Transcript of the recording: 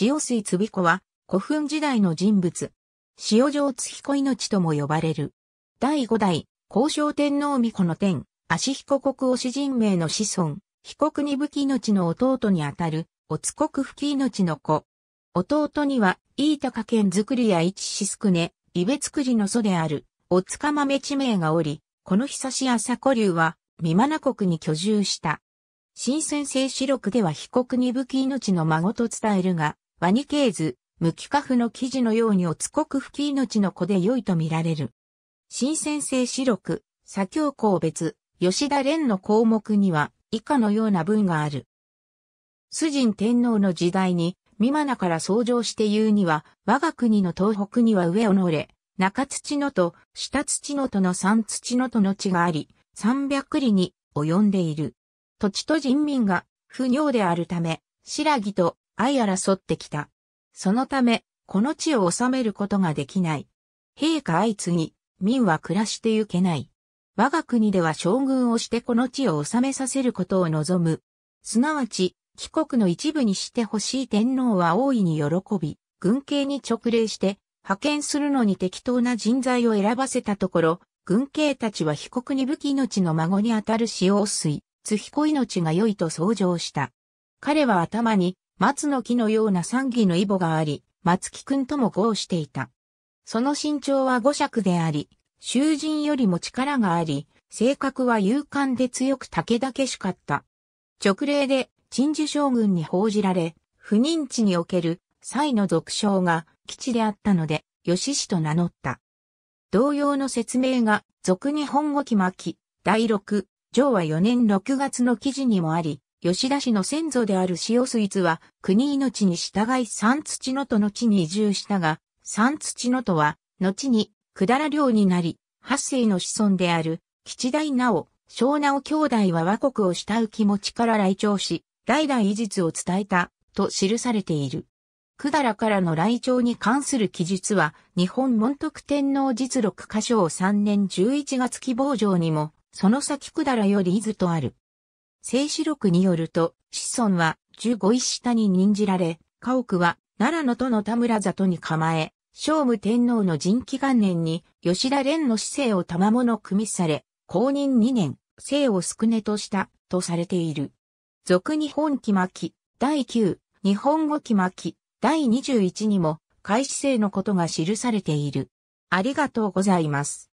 塩水つびこは古墳時代の人物。塩城津彦命とも呼ばれる。第五代、交渉天皇御子の天、足彦国推し人名の子孫、被告に、武器命の弟にあたる、おつ国吹命の子。弟には、飯高県作りや一しすくね、伊部くりの祖である、おつかまめ地名がおり、この久し朝古流は、三な国に居住した。新鮮性史録では被告に武器命の孫と伝えるが、ワニケーズ、無機化布の生地のようにおつこく吹き命の子で良いと見られる。新鮮性四六、左京公別、吉田蓮の項目には以下のような文がある。主神天皇の時代に、美マなから創上して言うには、我が国の東北には上をのれ、中土のと、下土のとの三土のとの地があり、三百里に及んでいる。土地と人民が不尿であるため、白木と相争ってきた。そのため、この地を治めることができない。陛下相次ぎ、民は暮らしてゆけない。我が国では将軍をしてこの地を治めさせることを望む。すなわち、帰国の一部にしてほしい天皇は大いに喜び、軍警に直令して、派遣するのに適当な人材を選ばせたところ、軍警たちは被告に武器命の孫にあたる使用水、津彦命が良いと相乗した。彼は頭に松の木のような三義のイボがあり、松木くんとも合していた。その身長は五尺であり、囚人よりも力があり、性格は勇敢で強く武けしかった。直令で陳守将軍に報じられ、不妊地における蔡の俗称が基地であったので、吉氏と名乗った。同様の説明が、俗日本語期末第6、上和4年6月の記事にもあり、吉田氏の先祖である塩水津は、国命に従い三土のとの地に移住したが、三土のとは、後に、くだら領になり、八世の子孫である、吉大直、小直兄弟は和国を慕う気持ちから来庁し、代々遺実を伝えた、と記されている。くだらからの来庁に関する記述は、日本門徳天皇実録歌唱3年11月希望状にも、その先くだらより伊豆とある。聖史録によると、子孫は15位下に任じられ、家屋は奈良の都の田村里に構え、聖武天皇の人気元年に吉田蓮の姿勢を賜物組みされ、公認2年、生を少ねとしたとされている。俗日本気巻、き、第9、日本語気巻、き、第21にも、開始生のことが記されている。ありがとうございます。